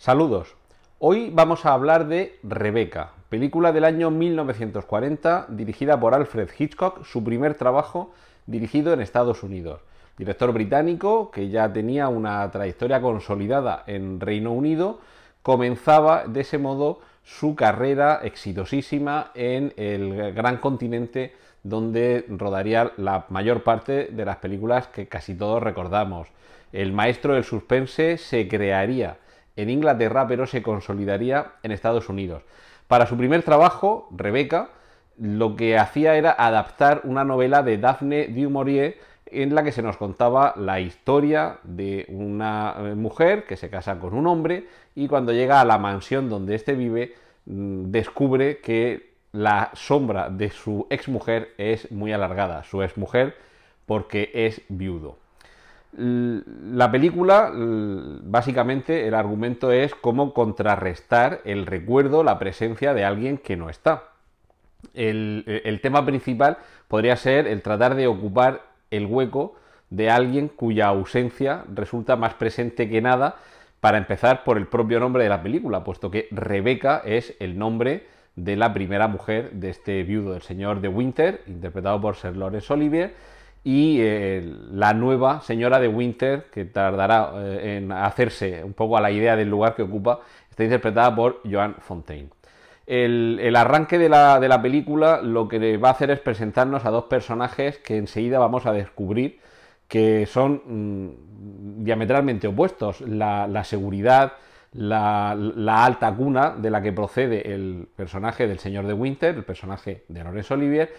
Saludos. Hoy vamos a hablar de Rebeca, película del año 1940 dirigida por Alfred Hitchcock, su primer trabajo dirigido en Estados Unidos. Director británico que ya tenía una trayectoria consolidada en Reino Unido, comenzaba de ese modo su carrera exitosísima en el gran continente donde rodaría la mayor parte de las películas que casi todos recordamos. El maestro del suspense se crearía en Inglaterra, pero se consolidaría en Estados Unidos. Para su primer trabajo, Rebeca, lo que hacía era adaptar una novela de Daphne du Maurier en la que se nos contaba la historia de una eh, mujer que se casa con un hombre y cuando llega a la mansión donde éste vive mm, descubre que la sombra de su exmujer es muy alargada, su exmujer porque es viudo. La película, básicamente, el argumento es cómo contrarrestar el recuerdo, la presencia de alguien que no está. E, el, tema principal podría ser el tratar de ocupar el hueco de alguien cuya ausencia resulta más presente que nada, para empezar por el propio nombre de la película, puesto que Rebeca es el nombre de la primera mujer de este viudo, el señor de Winter, interpretado por Sir Lawrence Olivier, y eh, la nueva señora de Winter, que tardará eh, en hacerse un poco a la idea del lugar que ocupa, está interpretada por Joan Fontaine. El, arranque de la, película lo que va a hacer es presentarnos a dos personajes que enseguida vamos a descubrir que son mm, diametralmente opuestos. La, seguridad, la, alta cuna de la que procede el personaje del señor de Winter, el personaje de Lorenz Olivier,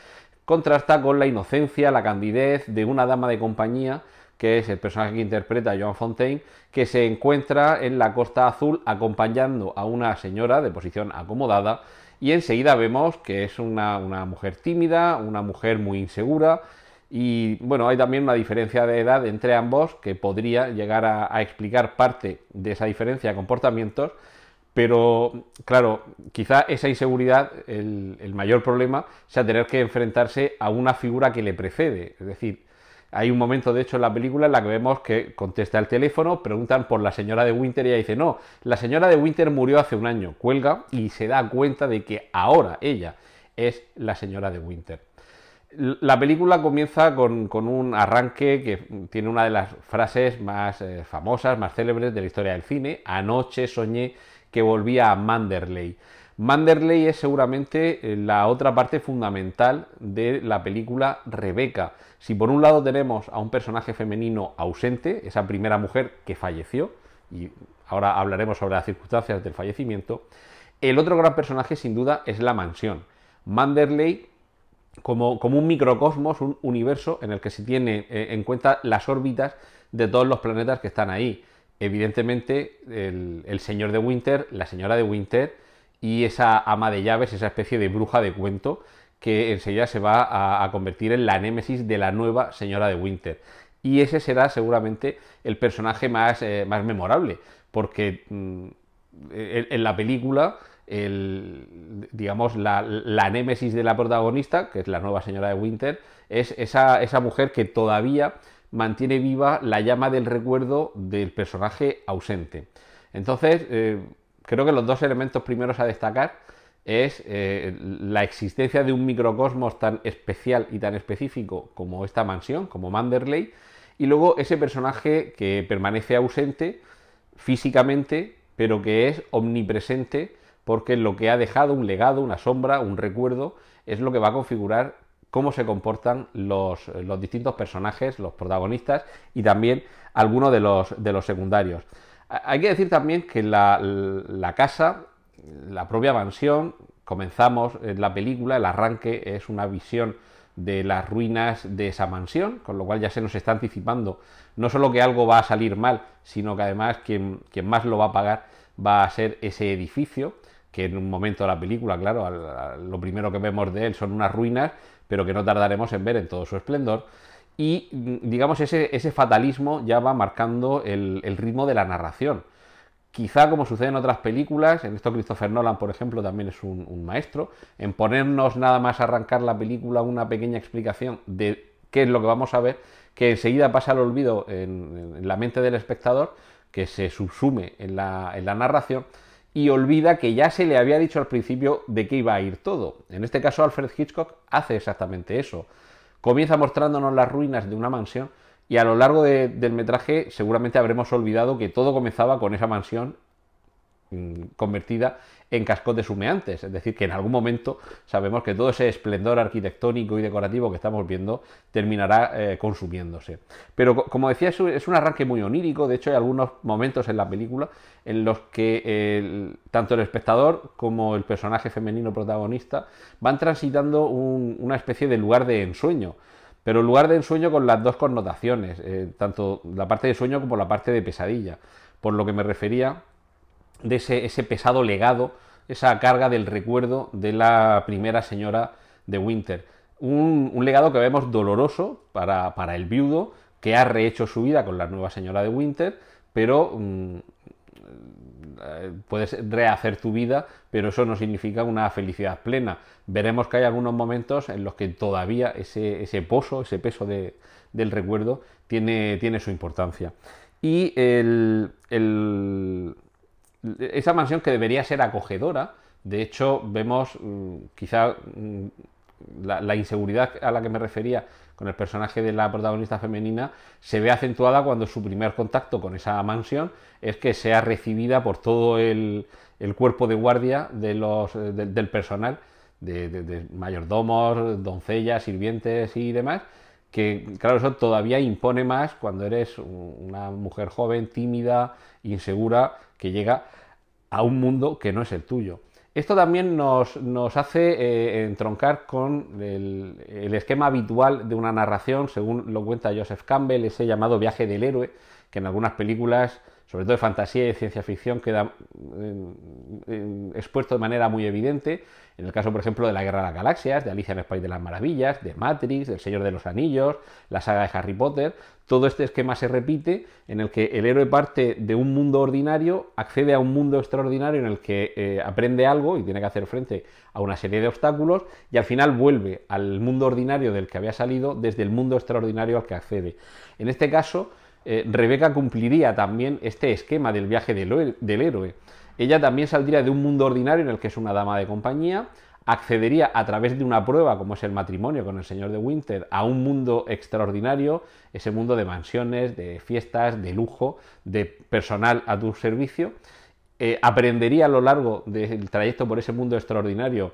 contrasta con la inocencia, la candidez de una dama de compañía, que es el personaje que interpreta Joan Fontaine, que se encuentra en la Costa Azul acompañando a una señora de posición acomodada y enseguida vemos que es una, mujer tímida, una mujer muy insegura, y bueno, hay también una diferencia de edad entre ambos que podría llegar a, explicar parte de esa diferencia de comportamientos, pero, claro, quizá esa inseguridad, el, mayor problema sea tener que enfrentarse a una figura que le precede. Es decir, hay un momento, de hecho, en la película en la que vemos que contesta el teléfono, preguntan por la señora de Winter y ella dice, no, la señora de Winter murió hace un año, cuelga y se da cuenta de que ahora ella es la señora de Winter. La película comienza con, un arranque que tiene una de las frases más eh, famosas, más célebres de la historia del cine. Anoche soñé que volvía a Manderley. Manderley es seguramente eh, la otra parte fundamental de la película Rebeca. Si por un lado tenemos a un personaje femenino ausente, esa primera mujer que falleció, y ahora hablaremos sobre las circunstancias del fallecimiento, el otro gran personaje sin duda es la mansión. Manderley como, como un microcosmos, un universo en el que se tiene eh, en cuenta las órbitas de todos los planetas que están ahí evidentemente, el, señor de Winter, la señora de Winter y esa ama de llaves, esa especie de bruja de cuento que enseguida se va a, convertir en la némesis de la nueva señora de Winter. Y ese será seguramente el personaje más, eh, más memorable, porque mm, en, la película, el, digamos, la, némesis de la protagonista, que es la nueva señora de Winter, es esa, esa mujer que todavía mantiene viva la llama del recuerdo del personaje ausente. Entonces, eh, creo que los dos elementos primeros a destacar es eh, la existencia de un microcosmos tan especial y tan específico como esta mansión, como Manderley, y luego ese personaje que permanece ausente físicamente, pero que es omnipresente, porque lo que ha dejado un legado, una sombra, un recuerdo, es lo que va a configurar cómo se comportan los, distintos personajes, los protagonistas y también algunos de los, de los secundarios. Hay que decir también que la, casa, la propia mansión, comenzamos en la película, el arranque es una visión de las ruinas de esa mansión, con lo cual ya se nos está anticipando no solo que algo va a salir mal, sino que además quien, más lo va a pagar va a ser ese edificio, que en un momento de la película, claro, lo primero que vemos de él son unas ruinas, pero que no tardaremos en ver en todo su esplendor. Y mm, digamos, ese, ese fatalismo ya va marcando el, ritmo de la narración. Quizá como sucede en otras películas, en esto Christopher Nolan, por ejemplo, también es un, maestro, en ponernos nada más a arrancar la película una pequeña explicación de qué es lo que vamos a ver, que enseguida pasa al olvido en, la mente del espectador, que se subsume en la, en la narración y olvida que ya se le había dicho al principio de qué iba a ir todo. En este caso, Alfred Hitchcock hace exactamente eso. Comienza mostrándonos las ruinas de una mansión y a lo largo del metraje seguramente habremos olvidado que todo comenzaba con esa mansión mm, convertida en cascotes humeantes. Es decir, que en algún momento sabemos que todo ese esplendor arquitectónico y decorativo que estamos viendo terminará eh, consumiéndose. Pero como decía, es un, arranque muy onírico. De hecho, hay algunos momentos en la película en los que tanto el espectador como el personaje femenino protagonista van transitando una especie de lugar de ensueño pero lugar de ensueño con las dos connotaciones, eh, tanto la parte de sueño como la parte de pesadilla. Por lo que me refería de ese, pesado legado, esa carga del recuerdo de la primera señora de Winter. Un, legado que vemos doloroso para, el viudo, que ha rehecho su vida con la nueva señora de Winter, pero mm, eh, puedes rehacer tu vida, pero eso no significa una felicidad plena. Veremos que hay algunos momentos en los que todavía ese, pozo, ese peso del recuerdo tiene, tiene, su importancia. Y el, esa mansión que debería ser acogedora, de hecho vemos mm, quizá mm, la, inseguridad a la que me refería con el personaje de la protagonista femenina se ve acentuada cuando su primer contacto con esa mansión es que sea recibida por todo el, cuerpo de guardia de los, eh, del personal, de mayordomos, doncellas, sirvientes y demás, que claro, eso todavía impone más cuando eres una mujer joven, tímida, insegura, que llega a un mundo que no es el tuyo. Esto también nos, hace eh, entroncar con el, el, esquema habitual de una narración, según lo cuenta Joseph Campbell, ese llamado viaje del héroe, que en algunas películas sobre todo de fantasía y ciencia ficción, queda eh, eh, expuesto de manera muy evidente. En el caso, por ejemplo, de la Guerra de las Galaxias, de Alicia en el País de las Maravillas, de Matrix, del Señor de los Anillos, la saga de Harry Potter, todo este esquema se repite en el que el héroe parte de un mundo ordinario, accede a un mundo extraordinario en el que eh, aprende algo y tiene que hacer frente a una serie de obstáculos y al final vuelve al mundo ordinario del que había salido desde el mundo extraordinario al que accede. En este caso, eh, Rebeca cumpliría también este esquema del viaje del, héroe. Ella también saldría de un mundo ordinario en el que es una dama de compañía, accedería a través de una prueba, como es el matrimonio con el señor de Winter, a un mundo extraordinario, ese mundo de mansiones, de fiestas, de lujo, de personal a tu servicio. Eh, aprendería a lo largo del trayecto por ese mundo extraordinario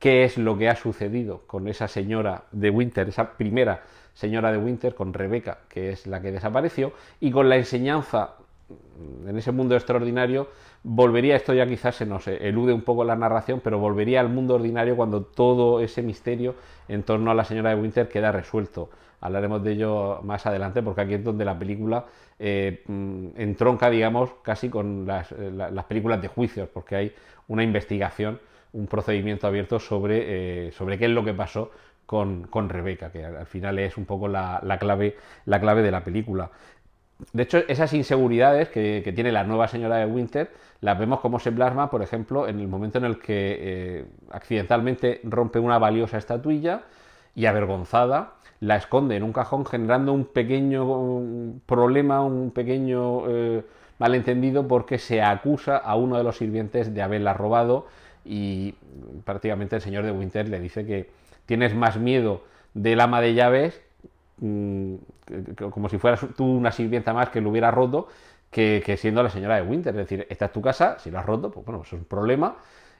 qué es lo que ha sucedido con esa señora de Winter, esa primera señora de Winter, con Rebeca, que es la que desapareció, y con la enseñanza en ese mundo extraordinario, volvería, esto ya quizás se nos elude un poco la narración, pero volvería al mundo ordinario cuando todo ese misterio en torno a la señora de Winter queda resuelto. Hablaremos de ello más adelante porque aquí es donde la película eh, mm, entronca, digamos, casi con eh, las, películas de juicios, porque hay una investigación, un procedimiento abierto sobre, eh, sobre qué es lo que pasó con, Rebeca, que al final es un poco la, clave, la clave de la película. De hecho, esas inseguridades que, tiene la nueva señora de Winter las vemos como se plasma, por ejemplo, en el momento en el que eh, accidentalmente rompe una valiosa estatuilla y avergonzada la esconde en un cajón generando un pequeño problema, un pequeño eh, malentendido porque se acusa a uno de los sirvientes de haberla robado y prácticamente el señor de Winter le dice que, tienes más miedo del ama de llaves, mm, como si fueras tú una sirvienta más que lo hubiera roto, que, siendo la señora de Winter. Es decir, esta es tu casa, si la has roto, pues bueno, es un problema,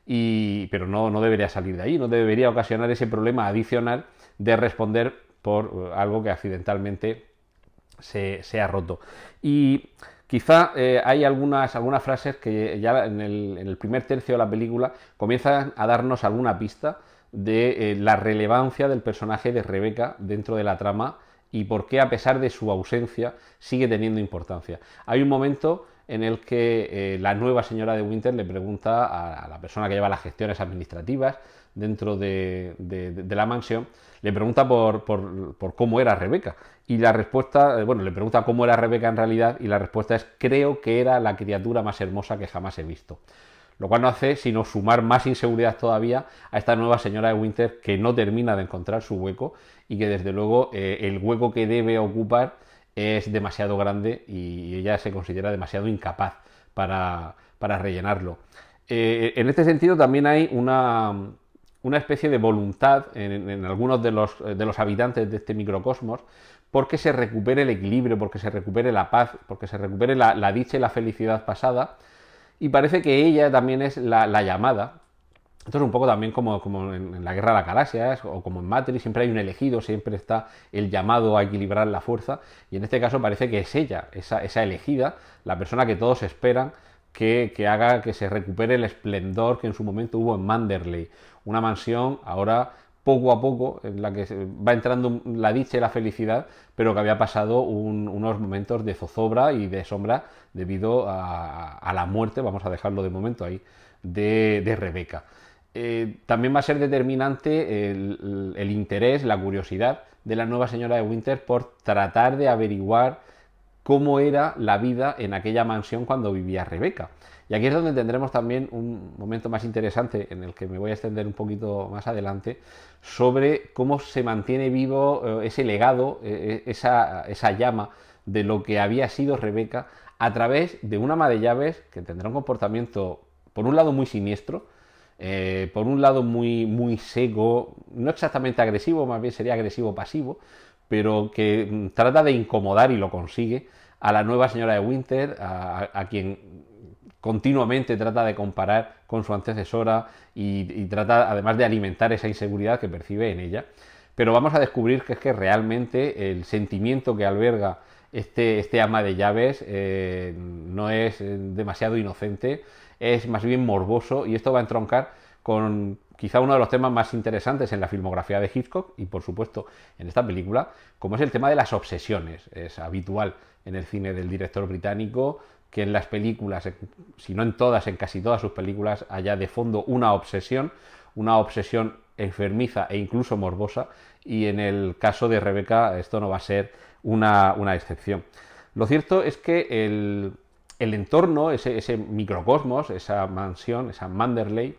y, pero no, no debería salir de ahí, no debería ocasionar ese problema adicional de responder por eh, algo que accidentalmente se, ha roto. Y Quizá eh, hay algunas, algunas frases que ya en el, en el, primer tercio de la película comienzan a darnos alguna pista de eh, la relevancia del personaje de Rebeca dentro de la trama y por qué a pesar de su ausencia sigue teniendo importancia. Hay un momento en el que eh, la nueva señora de Winter le pregunta a, la persona que lleva las gestiones administrativas dentro de, la mansión, le pregunta por, por, cómo era Rebeca. Y la respuesta, eh, bueno, le pregunta cómo era Rebeca en realidad y la respuesta es creo que era la criatura más hermosa que jamás he visto lo cual no hace sino sumar más inseguridad todavía a esta nueva señora de Winter que no termina de encontrar su hueco y que desde luego eh, el hueco que debe ocupar es demasiado grande y ella se considera demasiado incapaz para, rellenarlo. Eh, en este sentido también hay una, especie de voluntad en, algunos de los, de los habitantes de este microcosmos porque se recupere el equilibrio, porque se recupere la paz, porque se recupere la dicha y la felicidad pasada y parece que ella también es la, llamada. Esto es un poco también como, como en, la Guerra de la Galaxias o como en Matrix, siempre hay un elegido, siempre está el llamado a equilibrar la fuerza y en este caso parece que es ella, esa, elegida, la persona que todos esperan que, que, haga que se recupere el esplendor que en su momento hubo en Manderley, una mansión ahora poco a poco, en la que va entrando la dicha y la felicidad, pero que había pasado unos momentos de zozobra y de sombra debido a, la muerte, vamos a dejarlo de momento ahí, de, Rebeca. Eh, también va a ser determinante el, el, interés, la curiosidad de la nueva señora de Winter por tratar de averiguar cómo era la vida en aquella mansión cuando vivía Rebeca. Y aquí es donde tendremos también un momento más interesante en el que me voy a extender un poquito más adelante sobre cómo se mantiene vivo eh, ese legado, eh, eh, esa, esa llama de lo que había sido Rebeca a través de un ama de llaves que tendrá un comportamiento, por un lado, muy siniestro, por un lado, muy, muy seco, no exactamente agresivo, más bien sería agresivo-pasivo, pero que mm, trata de incomodar y lo consigue a la nueva señora de Winter, a quien continuamente trata de comparar con su antecesora y, trata además de alimentar esa inseguridad que percibe en ella. Pero vamos a descubrir que es que realmente el sentimiento que alberga este, este ama de llaves eh, no es eh, demasiado inocente, es más bien morboso y esto va a entroncar con quizá uno de los temas más interesantes en la filmografía de Hitchcock y por supuesto en esta película, como es el tema de las obsesiones. Es habitual en el cine del director británico que en las películas, si no en todas, en casi todas sus películas, haya de fondo una obsesión, una obsesión enfermiza e incluso morbosa, y en el caso de Rebeca esto no va a ser una, excepción. Lo cierto es que el, entorno, ese, ese, microcosmos, esa mansión, esa Manderley,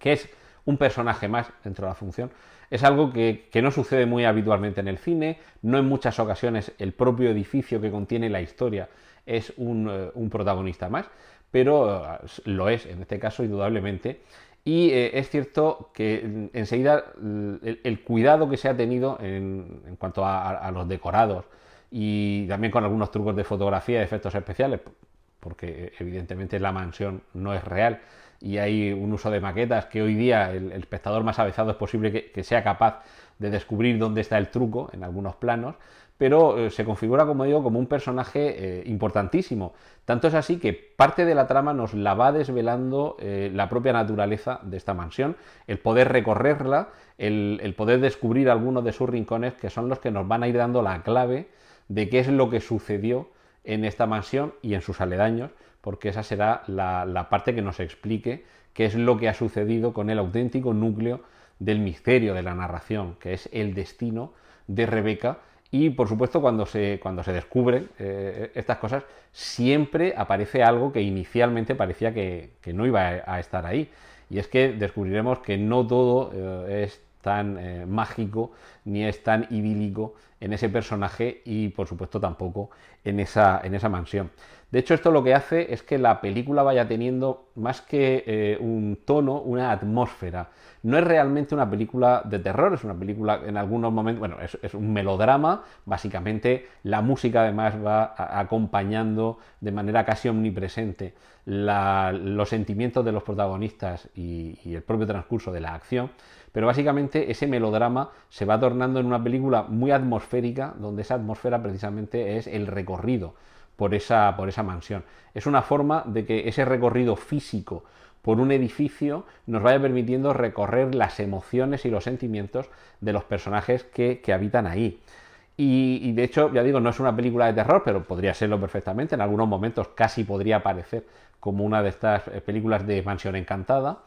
que es un personaje más dentro de la función, es algo que, no sucede muy habitualmente en el cine, no en muchas ocasiones el propio edificio que contiene la historia es un, eh, un protagonista más, pero eh, lo es en este caso indudablemente. Y eh, es cierto que mm, enseguida mm, el, cuidado que se ha tenido en, en cuanto a, los decorados y también con algunos trucos de fotografía, efectos especiales, porque evidentemente la mansión no es real y hay un uso de maquetas que hoy día el, espectador más avezado es posible que sea capaz de descubrir dónde está el truco en algunos planos, pero eh, se configura, como digo, como un personaje eh, importantísimo. Tanto es así que parte de la trama nos la va desvelando eh, la propia naturaleza de esta mansión, el poder recorrerla, el, poder descubrir algunos de sus rincones que son los que nos van a ir dando la clave de qué es lo que sucedió en esta mansión y en sus aledaños, porque esa será la parte que nos explique qué es lo que ha sucedido con el auténtico núcleo del misterio de la narración, que es el destino de Rebeca y por supuesto, cuando se, cuando se descubren eh, estas cosas, siempre aparece algo que inicialmente parecía que, no iba a estar ahí. Y es que descubriremos que no todo eh, es tan eh, mágico ni es tan idílico en ese personaje y por supuesto tampoco esa, en esa mansión. De hecho, esto lo que hace es que la película vaya teniendo más que eh, un tono, una atmósfera. No es realmente una película de terror, es una película en algunos momentos, bueno, es, un melodrama, básicamente la música además va acompañando de manera casi omnipresente los sentimientos de los protagonistas y el propio transcurso de la acción, pero básicamente ese melodrama se va tornando en una película muy atmosférica, donde esa atmósfera precisamente es el recorrido por esa, por esa mansión. Es una forma de que ese recorrido físico por un edificio nos vaya permitiendo recorrer las emociones y los sentimientos de los personajes que, habitan ahí. Y, de hecho, ya digo, no es una película de terror, pero podría serlo perfectamente. En algunos momentos casi podría parecer como una de estas eh, películas de mansión encantada.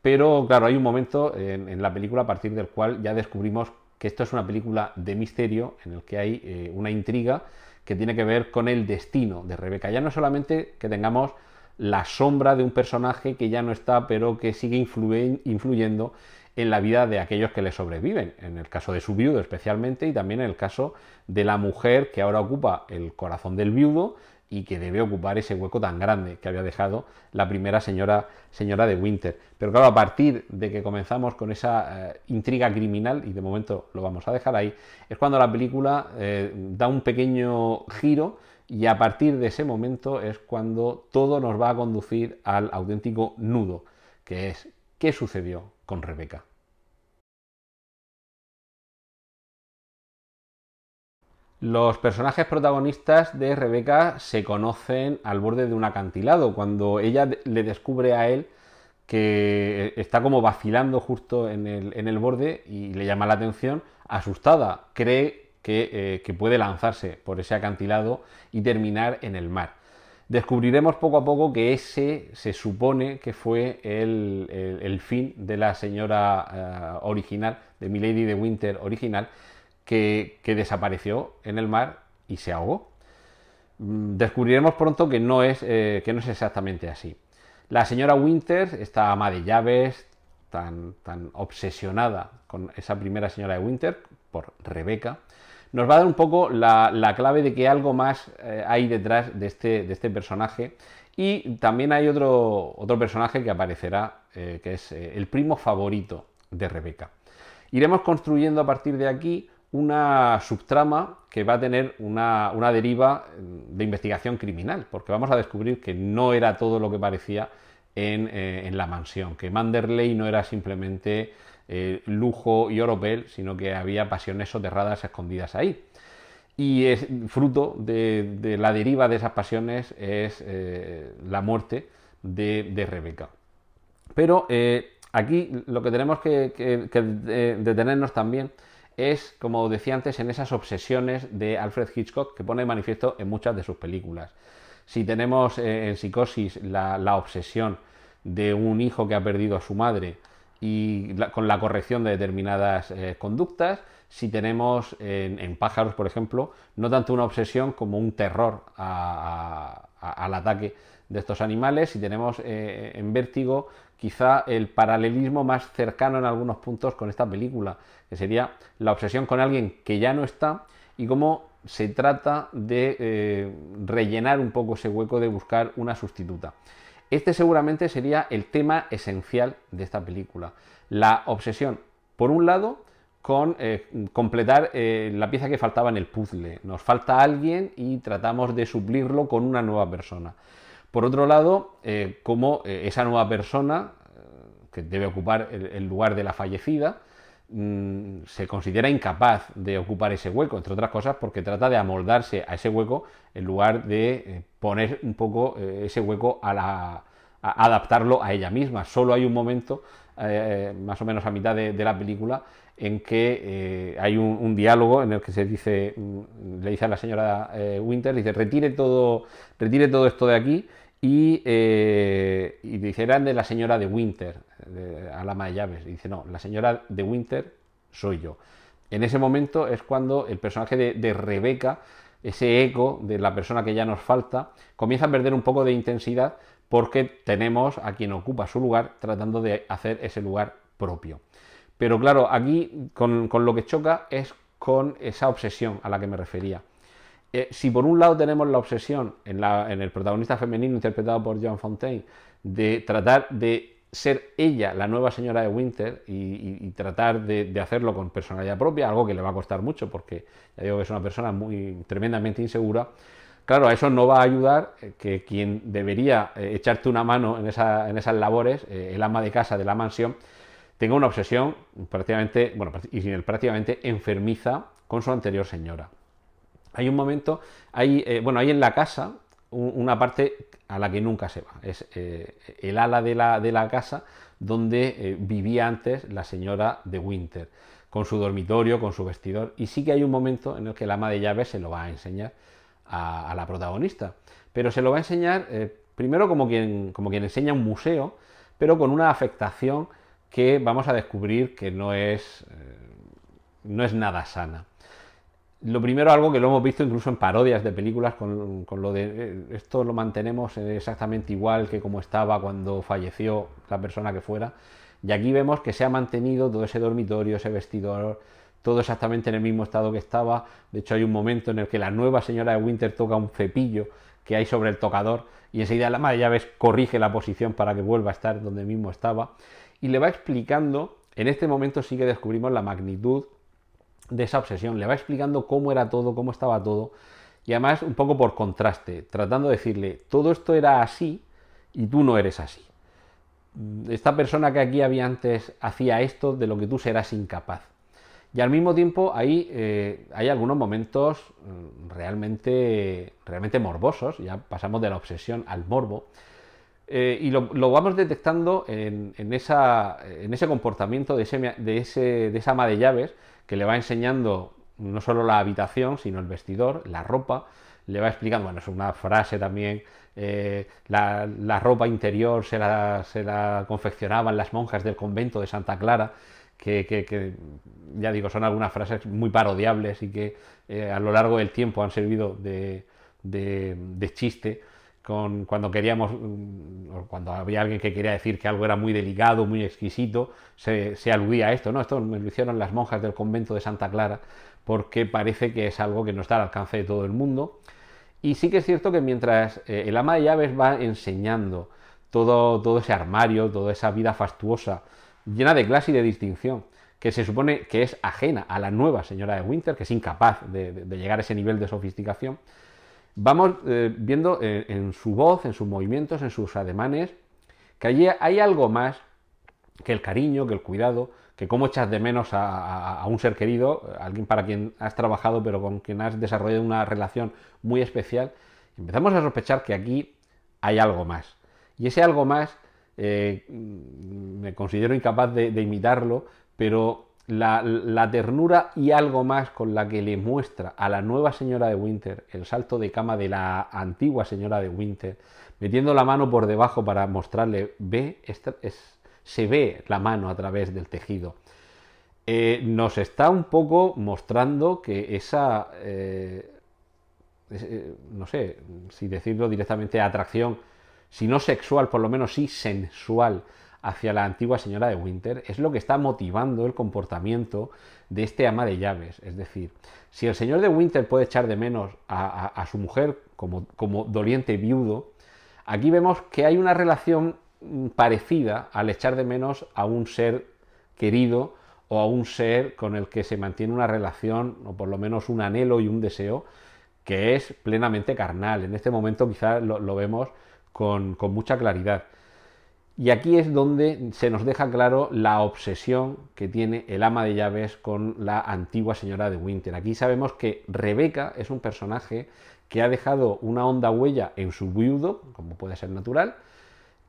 Pero claro, hay un momento en, la película a partir del cual ya descubrimos que esto es una película de misterio en el que hay eh, una intriga que tiene que ver con el destino de Rebeca. Ya no solamente que tengamos la sombra de un personaje que ya no está, pero que sigue influyendo en la vida de aquellos que le sobreviven, en el caso de su viudo especialmente, y también en el caso de la mujer que ahora ocupa el corazón del viudo, y que debe ocupar ese hueco tan grande que había dejado la primera señora, señora de Winter. Pero claro, a partir de que comenzamos con esa eh, intriga criminal, y de momento lo vamos a dejar ahí, es cuando la película eh, da un pequeño giro y a partir de ese momento es cuando todo nos va a conducir al auténtico nudo, que es qué sucedió con Rebeca. Los personajes protagonistas de Rebeca se conocen al borde de un acantilado, cuando ella le descubre a él que eh, está como vacilando justo en el, borde y le llama la atención, asustada, cree eh, que, puede lanzarse por ese acantilado y terminar en el mar descubriremos poco a poco que ese se supone que fue el, fin de la señora eh, original, de Milady de Winter original, que, desapareció en el mar y se ahogó. Mm, descubriremos pronto que no es, eh, que no es exactamente así. La señora Winters, esta ama de llaves, tan, tan obsesionada con esa primera señora de Winter, por Rebeca, nos va a dar un poco la, clave de que algo más eh, hay detrás de este, de este personaje. Y también hay otro, otro personaje que aparecerá, eh, que es el primo favorito de Rebeca. Iremos construyendo a partir de aquí una subtrama que va a tener una, deriva mm, de investigación criminal, porque vamos a descubrir que no era todo lo que parecía en, eh, la mansión, que Manderley no era simplemente eh, lujo y oropel, sino que había pasiones soterradas escondidas ahí. Y es, fruto de, la deriva de esas pasiones es eh, la muerte de, Rebeca. Pero aquí lo que tenemos que detenernos también es, como decía antes, en esas obsesiones de Alfred Hitchcock que pone manifiesto en muchas de sus películas. Si tenemos eh, en Psicosis la, obsesión de un hijo que ha perdido a su madre y con la corrección de determinadas eh, conductas, si tenemos en, Pájaros, por ejemplo, no tanto una obsesión como un terror al ataque de estos animales, si tenemos eh, en Vértigo quizá el paralelismo más cercano en algunos puntos con esta película, que sería la obsesión con alguien que ya no está y cómo se trata de eh, rellenar un poco ese hueco de buscar una sustituta. Este seguramente sería el tema esencial de esta película, la obsesión, por un lado, con eh, completar eh, la pieza que faltaba en el puzzle. Nos falta alguien y tratamos de suplirlo con una nueva persona. Por otro lado, eh, como eh, esa nueva persona eh, que debe ocupar el, lugar de la fallecida, mm, se considera incapaz de ocupar ese hueco, entre otras cosas porque trata de amoldarse a ese hueco en lugar de poner un poco ese hueco a, la, adaptarlo a ella misma. Solo hay un momento, más o menos a mitad de, la película, en que hay un, diálogo en el que se dice, mm, le dice a la señora Winter, dice, retire todo, retire todo esto de aquí y, eh, de la señora de Winter, de, la ama de llaves. dice, no, la señora de Winter soy yo. En ese momento es cuando el personaje de, Rebeca, ese eco de la persona que ya nos falta, comienza a perder un poco de intensidad porque tenemos a quien ocupa su lugar tratando de hacer ese lugar propio. Pero claro, aquí con lo que choca es con esa obsesión a la que me refería. Eh, si por un lado tenemos la obsesión en, el protagonista femenino interpretado por John Fontaine de tratar de ser ella la nueva señora de Winter y, tratar de, hacerlo con personalidad propia, algo que le va a costar mucho porque ya digo que es una persona muy tremendamente insegura. Claro, a eso no va a ayudar eh, que quien debería eh, echarte una mano en, esas labores, el ama de casa de la mansión, tenga una obsesión prácticamente, bueno, y prácticamente enfermiza con su anterior señora. Hay un momento, hay, eh, bueno, hay en la casa una parte a la que nunca se va. Es eh, el ala de la, de la casa donde eh, vivía antes la señora de Winter, con su dormitorio, con su vestidor. Y sí que hay un momento en el que la ama de llaves se lo va a enseñar a, la protagonista. Pero se lo va a enseñar primero como quien, como quien enseña un museo, pero con una afectación que vamos a descubrir que no es, no es nada sana lo primero, algo que lo hemos visto incluso en parodias de películas, con, lo de eh, esto lo mantenemos eh, exactamente igual que como estaba cuando falleció la persona que fuera. Y aquí vemos que se ha mantenido todo ese dormitorio, ese vestidor, todo exactamente en el mismo estado que estaba. De hecho, hay un momento en el que la nueva señora de Winter toca un cepillo que hay sobre el tocador y enseguida la madre llaves corrige la posición para que vuelva a estar donde mismo estaba. Y le va explicando, en este momento sí que descubrimos la magnitud de esa obsesión. Le va explicando cómo era todo, cómo estaba todo. Y además un poco por contraste, tratando de decirle, todo esto era así y tú no eres así. Esta persona que aquí había antes hacía esto de lo que tú serás incapaz. Y al mismo tiempo ahí eh, hay algunos momentos mm, realmente, realmente morbosos, ya pasamos de la obsesión al morbo, eh, y lo, vamos detectando en, ese comportamiento de, ese, esa ama de llaves que le va enseñando no solo la habitación, sino el vestidor, la ropa, le va explicando, bueno, es una frase también, eh, la, ropa interior se la, confeccionaban las monjas del convento de Santa Clara, que, ya digo, son algunas frases muy parodiables y que eh, a lo largo del tiempo han servido de chiste cuando queríamos, mm, cuando había alguien que quería decir que algo era muy delicado, muy exquisito, se, aludía a esto, ¿no? Esto me lo hicieron las monjas del convento de Santa Clara, porque parece que es algo que no está al alcance de todo el mundo. Y sí que es cierto que mientras eh, el ama de llaves va enseñando todo, ese armario, toda esa vida fastuosa, llena de clase y de distinción, que se supone que es ajena a la nueva señora de Winter, que es incapaz de llegar a ese nivel de sofisticación, vamos eh, viendo eh, en, su voz, en sus movimientos, en sus ademanes, que allí hay algo más que el cariño, que el cuidado, que cómo echas de menos a, un ser querido, alguien para quien has trabajado, pero con quien has desarrollado una relación muy especial. Empezamos a sospechar que aquí hay algo más. Y ese algo más eh, me considero incapaz de imitarlo, pero la, ternura y algo más con la que le muestra a la nueva señora de Winter el salto de cama de la antigua señora de Winter, metiendo la mano por debajo para mostrarle, ve, se ve la mano a través del tejido. Eh, nos está un poco mostrando que esa, eh, eh, no sé si decirlo directamente, atracción, si no sexual, por lo menos sí sensual hacia la antigua señora de Winter es lo que está motivando el comportamiento de este ama de llaves. Es decir, si el señor de Winter puede echar de menos a, su mujer como, doliente viudo, aquí vemos que hay una relación mm, parecida al echar de menos a un ser querido o a un ser con el que se mantiene una relación o por lo menos un anhelo y un deseo que es plenamente carnal. En este momento quizás lo, vemos con mucha claridad. Y aquí es donde se nos deja claro la obsesión que tiene el ama de llaves con la antigua señora de Winter. Aquí sabemos que Rebeca es un personaje que ha dejado una honda huella en su viudo, como puede ser natural,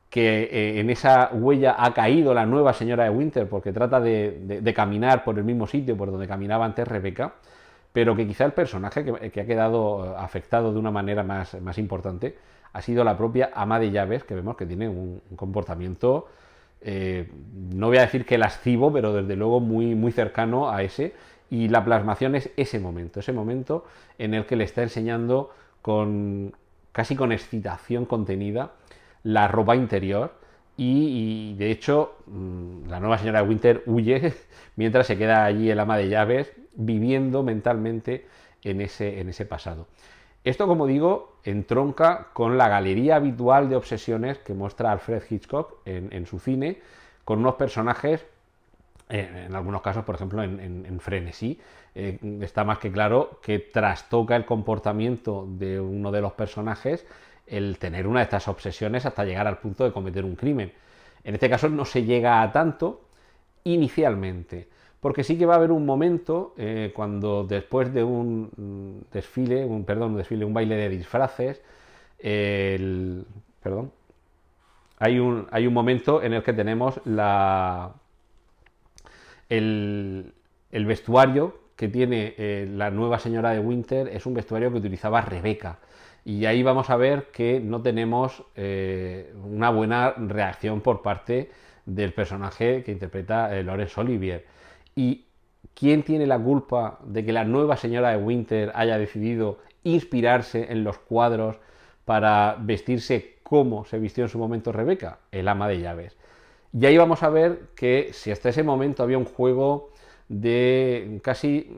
que eh, en esa huella ha caído la nueva señora de Winter porque trata de, caminar por el mismo sitio por donde caminaba antes Rebeca, pero que quizá el personaje que, ha quedado eh, afectado de una manera más importante ha sido la propia ama de llaves, que vemos que tiene un, comportamiento, eh, no voy a decir que lascivo, pero desde luego muy, muy cercano a ese. Y la plasmación es ese momento, ese momento en el que le está enseñando con casi con excitación contenida la ropa interior, y, de hecho mm, la nueva señora Winter huye mientras se queda allí el ama de llaves viviendo mentalmente ese, en ese pasado. Esto, como digo, entronca con la galería habitual de obsesiones que muestra Alfred Hitchcock en, su cine, con unos personajes, eh, en, algunos casos, por ejemplo, en, Frenesí, eh, está más que claro que trastoca el comportamiento de uno de los personajes el tener una de estas obsesiones hasta llegar al punto de cometer un crimen. En este caso no se llega a tanto inicialmente, porque sí que va a haber un momento eh, cuando después de un desfile, un, perdón, un desfile, un baile de disfraces, perdón, hay un, hay un momento en el que tenemos la, el, vestuario que tiene eh, la nueva señora de Winter, es un vestuario que utilizaba Rebeca. Y ahí vamos a ver que no tenemos eh, una buena reacción por parte del personaje que interpreta Laurence Olivier. ¿Y quién tiene la culpa de que la nueva señora de Winter haya decidido inspirarse en los cuadros para vestirse como se vistió en su momento Rebeca, el ama de llaves? Y ahí vamos a ver que si hasta ese momento había un juego de casi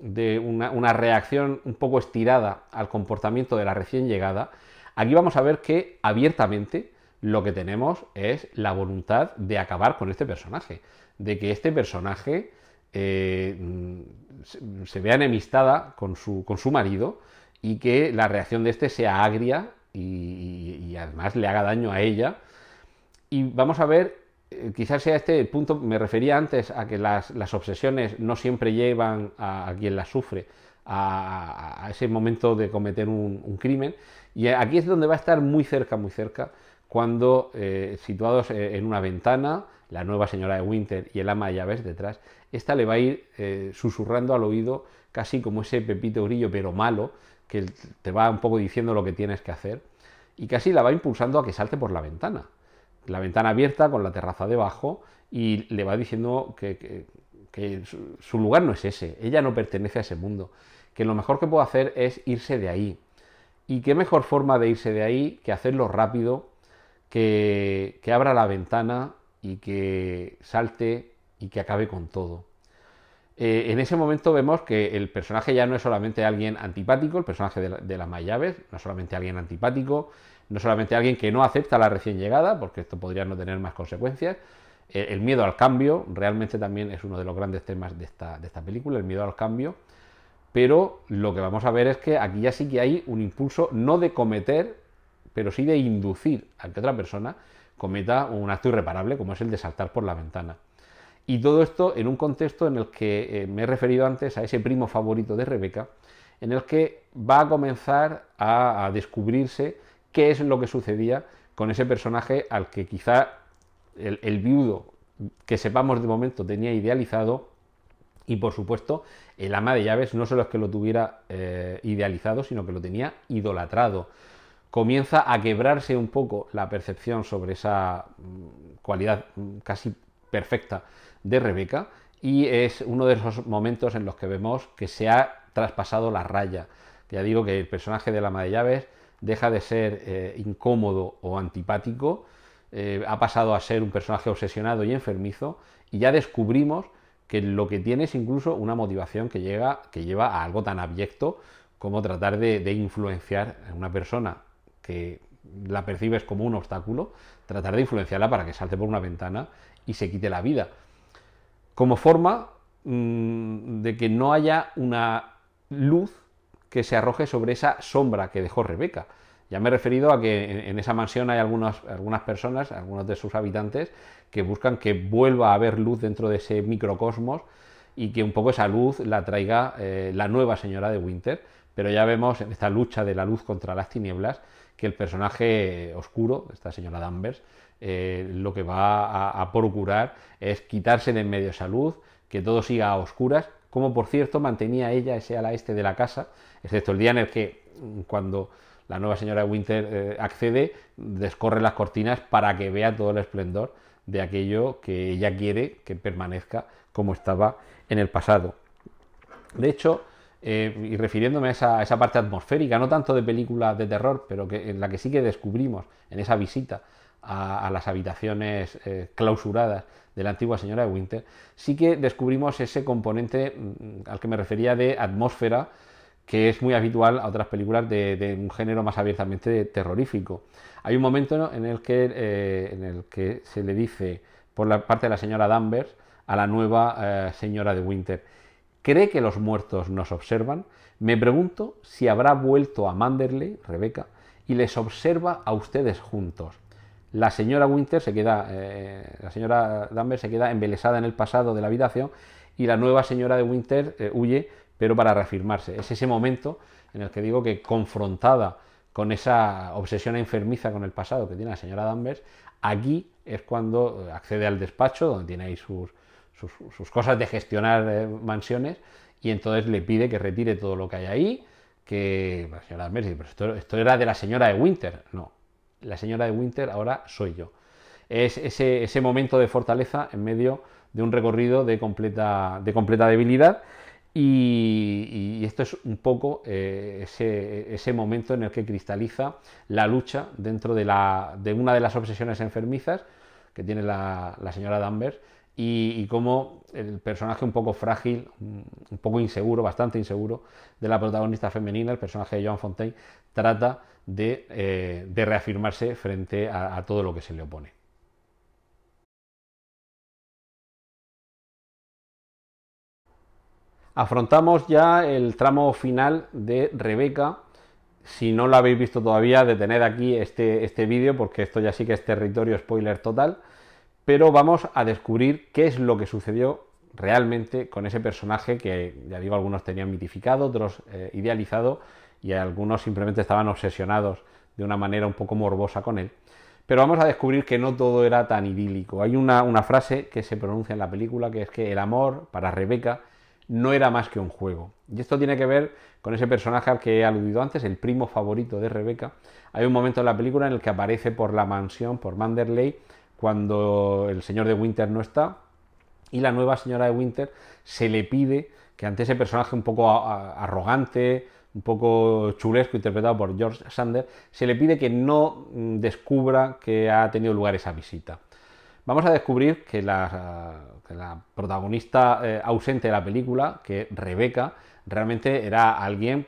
de una, una, reacción un poco estirada al comportamiento de la recién llegada, aquí vamos a ver que abiertamente lo que tenemos es la voluntad de acabar con este personaje, de que este personaje eh, mm, se vea enemistada con su, marido y que la reacción de este sea agria y, además le haga daño a ella. Y vamos a ver, eh, quizás sea este punto, me refería antes a que las, obsesiones no siempre llevan a, quien las sufre a, ese momento de cometer un crimen. Y aquí es donde va a estar muy cerca, muy cerca cuando, eh, situados eh, en una ventana, la nueva señora de Winter y el ama de llaves detrás, esta le va a ir eh, susurrando al oído casi como ese pepito grillo, pero malo, que te va un poco diciendo lo que tienes que hacer, y casi la va impulsando a que salte por la ventana. La ventana abierta con la terraza debajo y le va diciendo que, que su lugar no es ese, ella no pertenece a ese mundo, que lo mejor que puede hacer es irse de ahí. Y qué mejor forma de irse de ahí que hacerlo rápido que, abra la ventana y que salte y que acabe con todo. Eh, en ese momento vemos que el personaje ya no es solamente alguien antipático, el personaje de, la, más las no no solamente alguien antipático, no es solamente alguien que no acepta la recién llegada, porque esto podría no tener más consecuencias. Eh, el miedo al cambio realmente también es uno de los grandes temas de esta, de esta película, el miedo al cambio. Pero lo que vamos a ver es que aquí ya sí que hay un impulso no de cometer pero sí de inducir a que otra persona cometa un acto irreparable como es el de saltar por la ventana. Y todo esto en un contexto en el que eh, me he referido antes a ese primo favorito de Rebeca, en el que va a comenzar a, descubrirse qué es lo que sucedía con ese personaje al que quizá el, viudo que sepamos de momento tenía idealizado y por supuesto, el ama de llaves no solo es que lo tuviera eh, idealizado, sino que lo tenía idolatrado comienza a quebrarse un poco la percepción sobre esa mm, cualidad mm, casi perfecta de Rebeca y es uno de esos momentos en los que vemos que se ha traspasado la raya. Ya digo que el personaje de la madre de llaves deja de ser eh, incómodo o antipático, eh, ha pasado a ser un personaje obsesionado y enfermizo y ya descubrimos que lo que tiene es incluso una motivación que, llega, que lleva a algo tan abyecto como tratar de influenciar a una persona la percibes como un obstáculo, tratar de influenciarla para que salte por una ventana y se quite la vida. Como forma mm, de que no haya una luz que se arroje sobre esa sombra que dejó Rebeca. Ya me he referido a que en, esa mansión hay algunas, algunas personas, algunos de sus habitantes, que buscan que vuelva a haber luz dentro de ese microcosmos y que un poco esa luz la traiga eh, la nueva señora de Winter pero ya vemos en esta lucha de la luz contra las tinieblas que el personaje oscuro, esta señora Danvers, eh, lo que va a, procurar es quitarse de en medio esa luz, que todo siga a oscuras, como por cierto mantenía ella ese ala este de la casa, excepto el día en el que mm, cuando la nueva señora Winter eh, accede, descorre las cortinas para que vea todo el esplendor de aquello que ella quiere que permanezca como estaba en el pasado. De hecho, eh, y refiriéndome a esa, parte atmosférica, no tanto de película de terror, pero que, en la que sí que descubrimos en esa visita a, las habitaciones eh, clausuradas de la antigua señora de Winter, sí que descubrimos ese componente mm, al que me refería de atmósfera, que es muy habitual a otras películas de, un género más abiertamente terrorífico. Hay un momento en el que, eh, en el que se le dice por la parte de la señora Danvers a la nueva señora de Winter, cree que los muertos nos observan, me pregunto si habrá vuelto a Manderley, Rebeca, y les observa a ustedes juntos. La señora Winter se queda, eh, la señora Danvers se queda embelesada en el pasado de la habitación y la nueva señora de Winter eh, huye, pero para reafirmarse. Es ese momento en el que digo que confrontada con esa obsesión enfermiza con el pasado que tiene la señora Danvers, aquí es cuando eh, accede al despacho, donde tiene ahí sus, sus, cosas de gestionar eh, mansiones y entonces le pide que retire todo lo que hay ahí, que la señora dice... pero esto, era de la señora de Winter, no, la señora de Winter ahora soy yo. Es ese, momento de fortaleza en medio de un recorrido de completa, de completa debilidad. Y, esto es un poco eh, ese, momento en el que cristaliza la lucha dentro de, la, de una de las obsesiones enfermizas que tiene la, la señora Danvers, y, cómo el personaje un poco frágil, un poco inseguro, bastante inseguro, de la protagonista femenina, el personaje de Joan Fontaine, trata de, eh, reafirmarse frente a, todo lo que se le opone. Afrontamos ya el tramo final de Rebeca, si no lo habéis visto todavía, detened aquí este, este vídeo porque esto ya sí que es territorio spoiler total pero vamos a descubrir qué es lo que sucedió realmente con ese personaje que, ya digo, algunos tenían mitificado, otros eh, idealizado y algunos simplemente estaban obsesionados de una manera un poco morbosa con él. Pero vamos a descubrir que no todo era tan idílico. Hay una, una frase que se pronuncia en la película que es que el amor para Rebeca no era más que un juego. Y esto tiene que ver con ese personaje al que he aludido antes, el primo favorito de Rebeca. Hay un momento en la película en el que aparece por la mansión, por Manderley, cuando el señor de Winter no está, y la nueva señora de Winter se le pide que ante ese personaje un poco arrogante, un poco chulesco interpretado por George Sander, se le pide que no mm, descubra que ha tenido lugar esa visita. Vamos a descubrir que la, la protagonista eh, ausente de la película, que Rebeca, realmente era alguien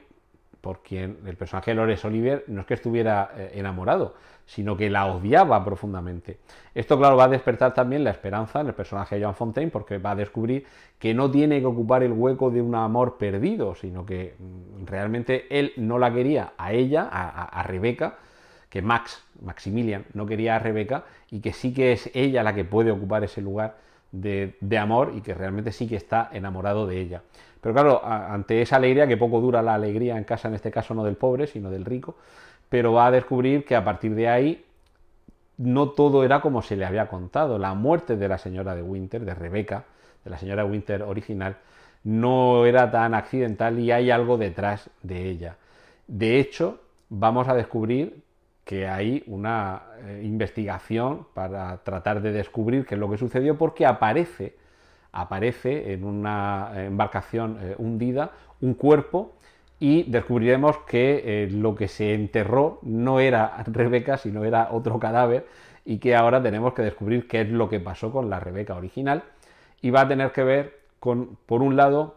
por quien el personaje de Oliver no es que estuviera eh, enamorado, sino que la odiaba profundamente. Esto, claro, va a despertar también la esperanza en el personaje de Joan Fontaine, porque va a descubrir que no tiene que ocupar el hueco de un amor perdido, sino que mm, realmente él no la quería a ella, a, Rebeca, que Max, Maximilian, no quería a Rebeca y que sí que es ella la que puede ocupar ese lugar de, de amor y que realmente sí que está enamorado de ella. Pero claro, ante esa alegría, que poco dura la alegría en casa, en este caso no del pobre, sino del rico, pero va a descubrir que a partir de ahí no todo era como se le había contado. La muerte de la señora de Winter, de Rebeca, de la señora Winter original, no era tan accidental y hay algo detrás de ella. De hecho, vamos a descubrir que hay una eh, investigación para tratar de descubrir qué es lo que sucedió porque aparece aparece en una embarcación eh, hundida un cuerpo y descubriremos que eh, lo que se enterró no era Rebeca, sino era otro cadáver y que ahora tenemos que descubrir qué es lo que pasó con la Rebeca original y va a tener que ver con, por un lado,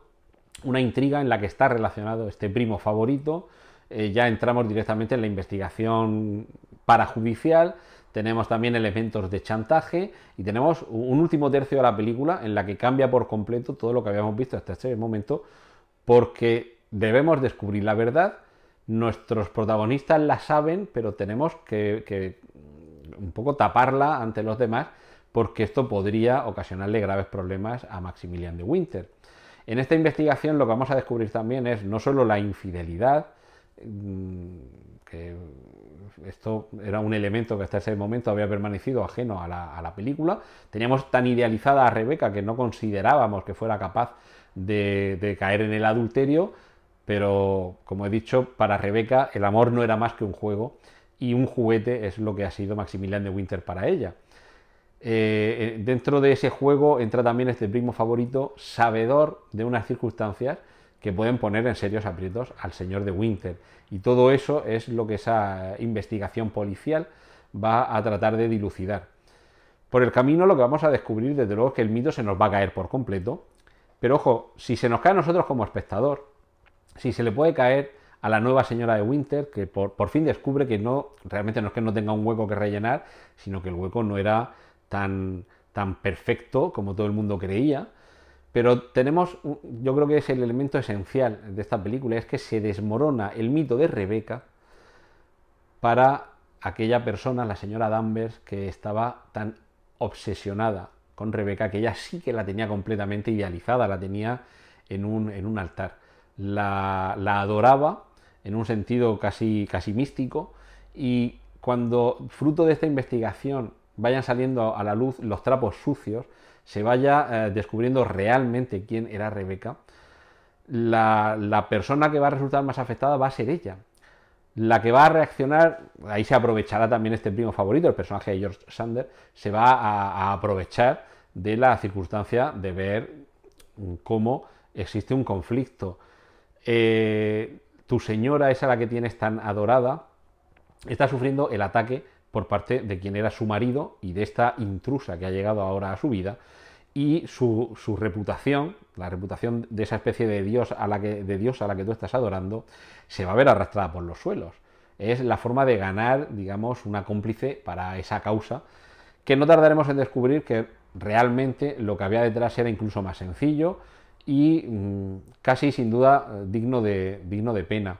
una intriga en la que está relacionado este primo favorito, eh, ya entramos directamente en la investigación parajudicial, tenemos también elementos de chantaje y tenemos un último tercio de la película en la que cambia por completo todo lo que habíamos visto hasta este momento porque debemos descubrir la verdad, nuestros protagonistas la saben, pero tenemos que, un poco taparla ante los demás porque esto podría ocasionarle graves problemas a Maximilian de Winter. En esta investigación lo que vamos a descubrir también es no solo la infidelidad, Mm, que mm, esto era un elemento que hasta ese momento había permanecido ajeno a la, película. Teníamos tan idealizada a Rebeca que no considerábamos que fuera capaz de, caer en el adulterio, pero como he dicho, para Rebeca el amor no era más que un juego y un juguete es lo que ha sido Maximilian de Winter para ella. Eh, eh, dentro de ese juego entra también este primo favorito, sabedor de unas circunstancias que pueden poner en serios aprietos al señor de Winter. Y todo eso es lo que esa investigación policial va a tratar de dilucidar. Por el camino lo que vamos a descubrir desde luego es que el mito se nos va a caer por completo, pero ojo, si se nos cae a nosotros como espectador, si se le puede caer a la nueva señora de Winter, que por, por fin descubre que no, realmente no es que no tenga un hueco que rellenar, sino que el hueco no era tan, tan perfecto como todo el mundo creía, pero tenemos, yo creo que es el elemento esencial de esta película, es que se desmorona el mito de Rebeca para aquella persona, la señora Danvers, que estaba tan obsesionada con Rebeca, que ella sí que la tenía completamente idealizada, la tenía en un, altar. La, la, adoraba en un sentido casi, casi místico y cuando fruto de esta investigación vayan saliendo a la luz los trapos sucios, se vaya eh, descubriendo realmente quién era Rebeca, la, persona que va a resultar más afectada va a ser ella. La que va a reaccionar, ahí se aprovechará también este primo favorito, el personaje de George Sander, se va a, aprovechar de la circunstancia de ver cómo existe un conflicto. Eh, tu señora, esa la que tienes tan adorada, está sufriendo el ataque por parte de quien era su marido y de esta intrusa que ha llegado ahora a su vida y su, reputación, la reputación de esa especie de dios, a la que, de dios a la que tú estás adorando, se va a ver arrastrada por los suelos. Es la forma de ganar, digamos, una cómplice para esa causa, que no tardaremos en descubrir que realmente lo que había detrás era incluso más sencillo y mm, casi sin duda digno de, digno de pena.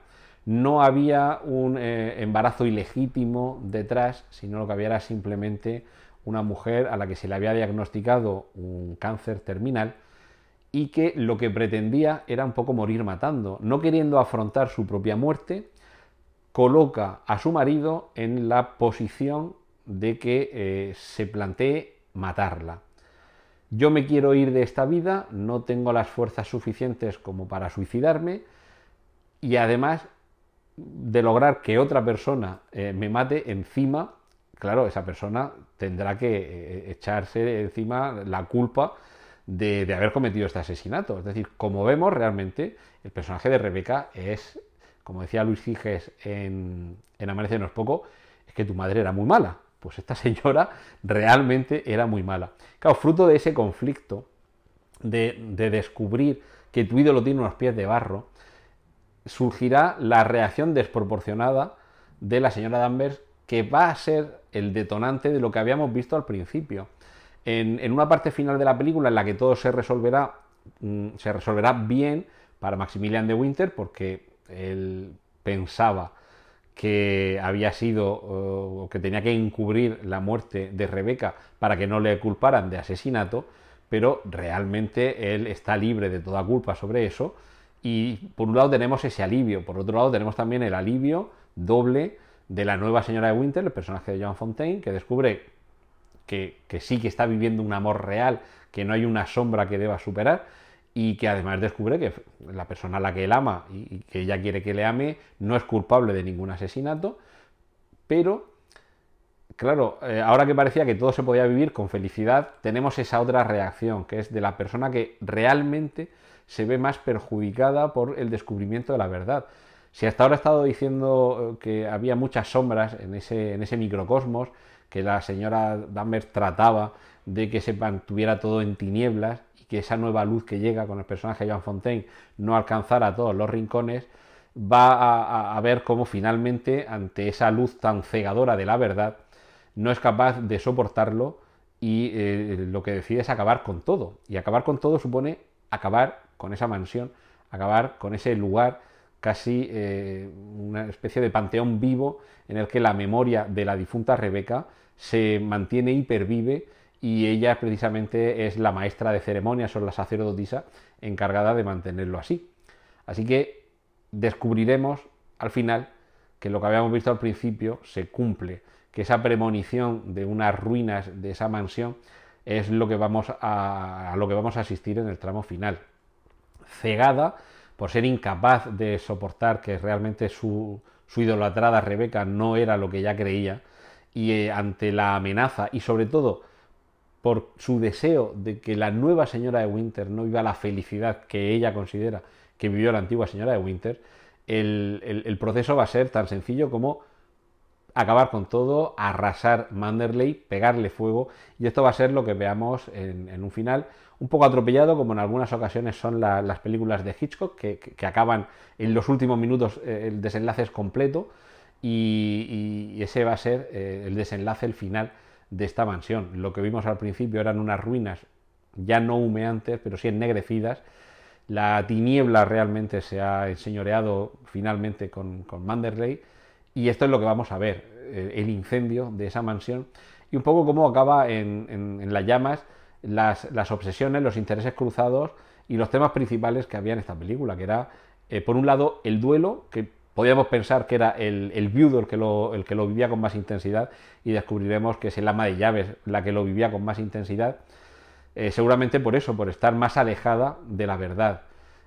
No había un eh, embarazo ilegítimo detrás, sino lo que había era simplemente una mujer a la que se le había diagnosticado un cáncer terminal y que lo que pretendía era un poco morir matando. No queriendo afrontar su propia muerte, coloca a su marido en la posición de que eh, se plantee matarla. Yo me quiero ir de esta vida, no tengo las fuerzas suficientes como para suicidarme y además de lograr que otra persona eh, me mate, encima, claro, esa persona tendrá que eh, echarse encima la culpa de, haber cometido este asesinato. Es decir, como vemos realmente, el personaje de Rebeca es, como decía Luis Giges en, en no es poco, es que tu madre era muy mala. Pues esta señora realmente era muy mala. Claro, fruto de ese conflicto, de, de descubrir que tu ídolo tiene unos pies de barro, surgirá la reacción desproporcionada de la señora Danvers, que va a ser el detonante de lo que habíamos visto al principio. En, una parte final de la película en la que todo se resolverá, mm, se resolverá bien para Maximilian de Winter, porque él pensaba que había sido o que tenía que encubrir la muerte de Rebeca para que no le culparan de asesinato, pero realmente él está libre de toda culpa sobre eso y por un lado tenemos ese alivio, por otro lado tenemos también el alivio doble de la nueva señora de Winter, el personaje de John Fontaine, que descubre que, que sí que está viviendo un amor real, que no hay una sombra que deba superar y que además descubre que la persona a la que él ama y, que ella quiere que le ame no es culpable de ningún asesinato, pero claro, eh, ahora que parecía que todo se podía vivir con felicidad, tenemos esa otra reacción, que es de la persona que realmente se ve más perjudicada por el descubrimiento de la verdad. Si hasta ahora he estado diciendo eh, que había muchas sombras en ese, en ese microcosmos, que la señora Danvers trataba de que se mantuviera todo en tinieblas y que esa nueva luz que llega con el personaje de Joan Fontaine no alcanzara todos los rincones, va a, ver cómo finalmente, ante esa luz tan cegadora de la verdad, no es capaz de soportarlo y eh, lo que decide es acabar con todo. Y acabar con todo supone acabar con esa mansión, acabar con ese lugar casi eh, una especie de panteón vivo en el que la memoria de la difunta Rebeca se mantiene hipervive y ella precisamente es la maestra de ceremonias o la sacerdotisa encargada de mantenerlo así. Así que descubriremos al final que lo que habíamos visto al principio se cumple, que esa premonición de unas ruinas de esa mansión es lo que vamos a lo que vamos a asistir en el tramo final cegada por ser incapaz de soportar que realmente su, idolatrada Rebeca no era lo que ella creía, y eh, ante la amenaza y sobre todo por su deseo de que la nueva señora de Winter no viva la felicidad que ella considera que vivió la antigua señora de Winter, el proceso va a ser tan sencillo como acabar con todo, arrasar Manderley, pegarle fuego y esto va a ser lo que veamos en, un final un poco atropellado como en algunas ocasiones son las películas de Hitchcock que, acaban en los últimos minutos eh, el desenlace es completo y, ese va a ser eh, el desenlace, el final de esta mansión. Lo que vimos al principio eran unas ruinas ya no humeantes pero sí ennegrecidas la tiniebla realmente se ha enseñoreado finalmente con Manderley y esto es lo que vamos a ver, eh, el incendio de esa mansión y un poco cómo acaba en, las llamas las, obsesiones, los intereses cruzados y los temas principales que había en esta película, que era, eh, por un lado, el duelo, que podíamos pensar que era el, viudo el que, lo, vivía con más intensidad y descubriremos que es el ama de llaves la que lo vivía con más intensidad, eh, seguramente por eso, por estar más alejada de la verdad.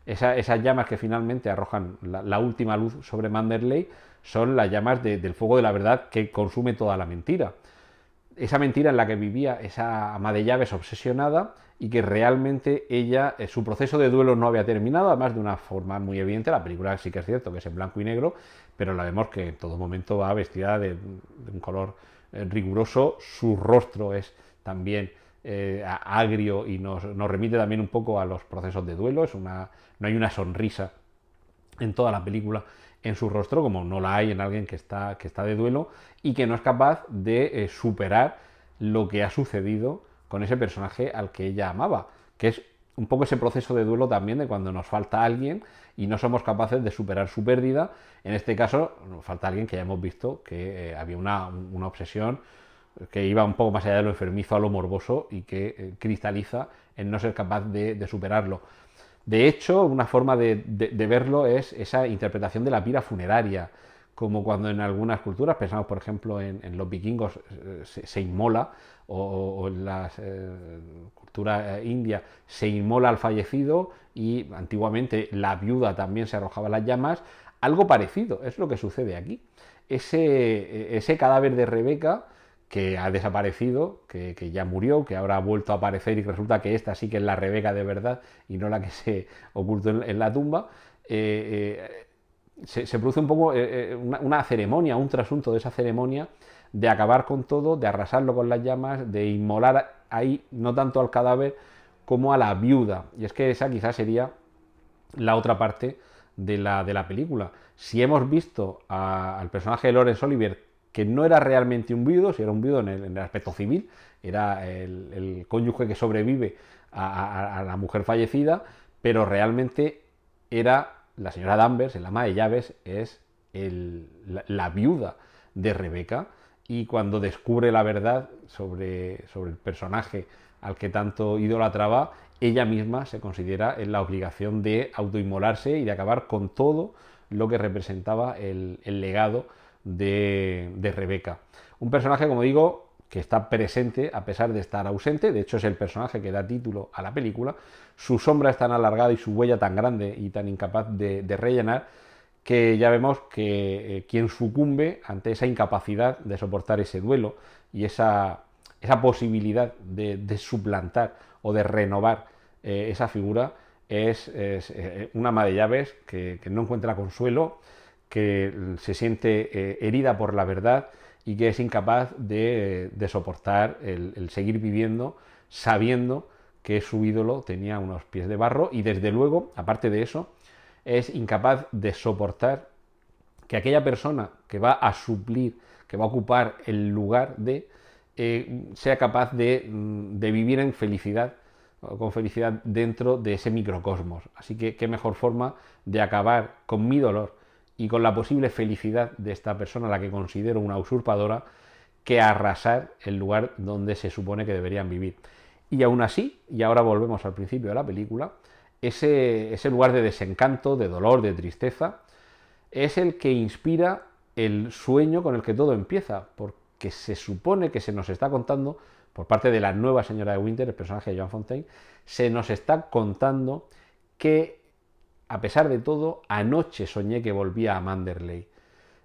esas llamas que finalmente arrojan la última luz sobre Manderley son las llamas del fuego de la verdad que consume toda la mentira. Esa mentira en la que vivía esa ama de llaves obsesionada y que realmente ella, eh, su proceso de duelo no había terminado, además de una forma muy evidente, la película sí que es cierto que es en blanco y negro, pero la vemos que en todo momento va vestida de, un color eh, riguroso, su rostro es también eh, agrio y nos, nos, remite también un poco a los procesos de duelo, es una, no hay una sonrisa en toda la película en su rostro como no la hay en alguien que está, que está de duelo y que no es capaz de eh, superar lo que ha sucedido con ese personaje al que ella amaba, que es un poco ese proceso de duelo también de cuando nos falta alguien y no somos capaces de superar su pérdida. En este caso, nos falta alguien que ya hemos visto que eh, había una, obsesión que iba un poco más allá de lo enfermizo a lo morboso y que eh, cristaliza en no ser capaz de superarlo. De hecho, una forma de, verlo es esa interpretación de la pira funeraria, como cuando en algunas culturas, pensamos por ejemplo en, los vikingos, eh, se, inmola, o, en la eh, cultura eh, india se inmola al fallecido y antiguamente la viuda también se arrojaba las llamas, algo parecido, es lo que sucede aquí. ese e, cadáver de Rebeca que ha desaparecido, que, ya murió, que ahora ha vuelto a aparecer y resulta que esta sí que es la Rebeca de verdad y no la que se ocultó en, la tumba, eh, eh, se, produce un poco eh, una, ceremonia, un trasunto de esa ceremonia de acabar con todo, de arrasarlo con las llamas, de inmolar ahí no tanto al cadáver como a la viuda. Y es que esa quizás sería la otra parte de la, de la película. Si hemos visto al personaje de Lawrence Oliver que no era realmente un viudo, si era un viudo en el, aspecto civil, era el, cónyuge que sobrevive a, la mujer fallecida, pero realmente era la señora Danvers, el ama de llaves, es la, viuda de Rebeca, y cuando descubre la verdad sobre, sobre el personaje al que tanto idolatraba, ella misma se considera en la obligación de autoinmolarse y de acabar con todo lo que representaba el legado de, Rebeca. Un personaje, como digo, que está presente a pesar de estar ausente, de hecho es el personaje que da título a la película, su sombra es tan alargada y su huella tan grande y tan incapaz de, rellenar que ya vemos que eh, quien sucumbe ante esa incapacidad de soportar ese duelo y esa, posibilidad de, suplantar o de renovar eh, esa figura es, un eh, una ama de llaves que no encuentra consuelo que se siente eh, herida por la verdad y que es incapaz de, soportar el, seguir viviendo sabiendo que su ídolo tenía unos pies de barro y desde luego, aparte de eso, es incapaz de soportar que aquella persona que va a suplir, que va a ocupar el lugar de, eh, sea capaz mm, de vivir en felicidad con felicidad dentro de ese microcosmos. Así que qué mejor forma de acabar con mi dolor y con la posible felicidad de esta persona, la que considero una usurpadora, que arrasar el lugar donde se supone que deberían vivir. Y aún así, y ahora volvemos al principio de la película, ese, ese lugar de desencanto, de dolor, de tristeza, es el que inspira el sueño con el que todo empieza, porque se supone que se nos está contando, por parte de la nueva señora de Winter, el personaje de Joan Fontaine, se nos está contando que a pesar de todo, anoche soñé que volvía a Manderley.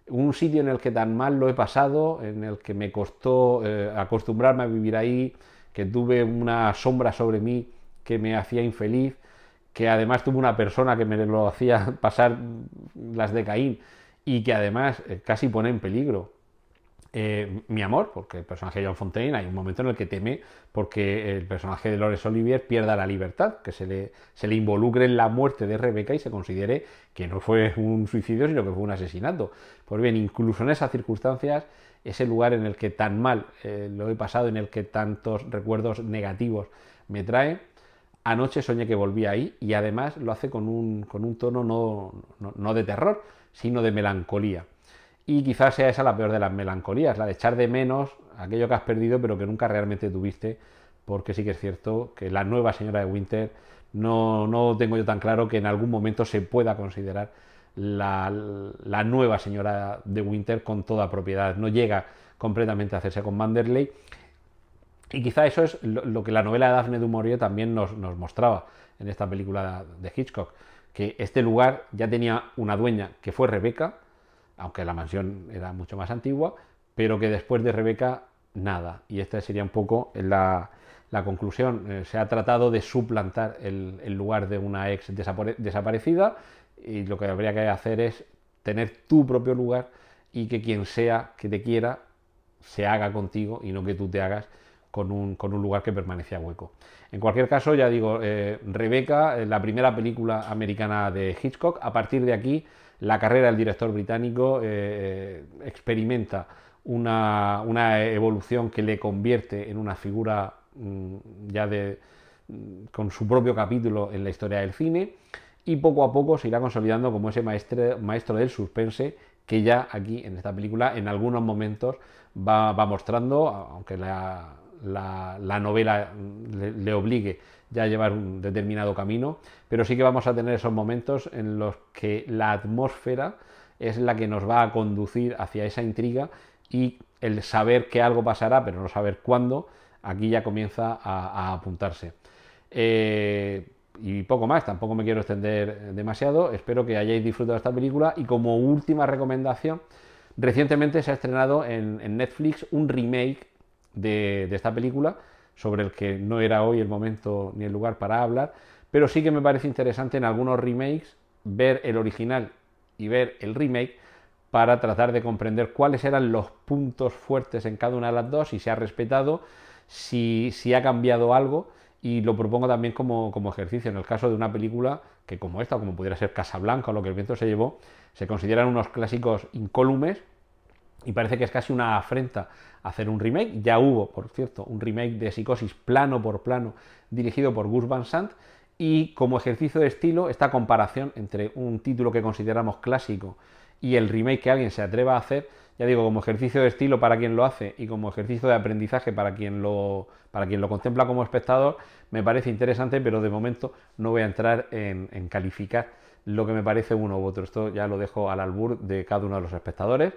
Un sitio en el que tan mal lo he pasado, en el que me costó eh, acostumbrarme a vivir ahí, que tuve una sombra sobre mí que me hacía infeliz, que además tuve una persona que me lo hacía pasar las de Caín y que además eh, casi pone en peligro. Eh, mi amor, porque el personaje de John Fontaine hay un momento en el que teme porque el personaje de Lores Olivier pierda la libertad, que se le, se le involucre en la muerte de Rebeca y se considere que no fue un suicidio, sino que fue un asesinato. Pues bien, incluso en esas circunstancias, ese lugar en el que tan mal eh, lo he pasado, en el que tantos recuerdos negativos me trae, anoche soñé que volvía ahí y además lo hace con un, con un tono no de terror, sino de melancolía. Y quizás sea esa la peor de las melancolías, la de echar de menos aquello que has perdido pero que nunca realmente tuviste, porque sí que es cierto que la nueva señora de Winter no, no tengo yo tan claro que en algún momento se pueda considerar la, nueva señora de Winter con toda propiedad, no llega completamente a hacerse con Manderley. Y quizá eso es lo, que la novela de Daphne du Maurier también nos, nos mostraba en esta película de Hitchcock, que este lugar ya tenía una dueña que fue Rebeca, aunque la mansión era mucho más antigua, pero que después de Rebeca nada. Y esta sería un poco la, conclusión. Eh, se ha tratado de suplantar el, lugar de una ex desaparecida y lo que habría que hacer es tener tu propio lugar y que quien sea que te quiera se haga contigo y no que tú te hagas con un, lugar que permanecía hueco. En cualquier caso, ya digo, eh, Rebeca, eh, la primera película americana de Hitchcock, a partir de aquí la carrera del director británico eh, eh, experimenta una, evolución que le convierte en una figura mm, ya de, mm, con su propio capítulo en la historia del cine y poco a poco se irá consolidando como ese maestro del suspense que ya aquí en esta película en algunos momentos va, mostrando, aunque la, la, novela mm, le, obligue ya llevar un determinado camino, pero sí que vamos a tener esos momentos en los que la atmósfera es la que nos va a conducir hacia esa intriga y el saber que algo pasará, pero no saber cuándo, aquí ya comienza a, apuntarse. Eh, y poco más, tampoco me quiero extender demasiado, espero que hayáis disfrutado esta película y como última recomendación, recientemente se ha estrenado en, Netflix un remake de esta película, sobre el que no era hoy el momento ni el lugar para hablar, pero sí que me parece interesante en algunos remakes ver el original y ver el remake para tratar de comprender cuáles eran los puntos fuertes en cada una de las dos, si se ha respetado, si, ha cambiado algo, y lo propongo también como, como ejercicio. En el caso de una película que como esta, o como pudiera ser Casablanca o lo que el viento se llevó, se consideran unos clásicos incólumes, y parece que es casi una afrenta hacer un remake. Ya hubo, por cierto, un remake de Psicosis plano por plano dirigido por Gus Van Sant y como ejercicio de estilo esta comparación entre un título que consideramos clásico y el remake que alguien se atreva a hacer, ya digo, como ejercicio de estilo para quien lo hace y como ejercicio de aprendizaje para quien lo, para quien lo contempla como espectador, me parece interesante, pero de momento no voy a entrar en, en calificar lo que me parece uno u otro. Esto ya lo dejo al albur de cada uno de los espectadores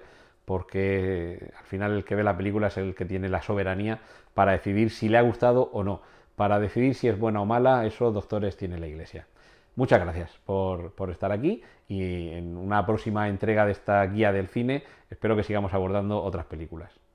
porque al final el que ve la película es el que tiene la soberanía para decidir si le ha gustado o no. Para decidir si es buena o mala, esos doctores tiene la Iglesia. Muchas gracias por, estar aquí y en una próxima entrega de esta guía del cine espero que sigamos abordando otras películas.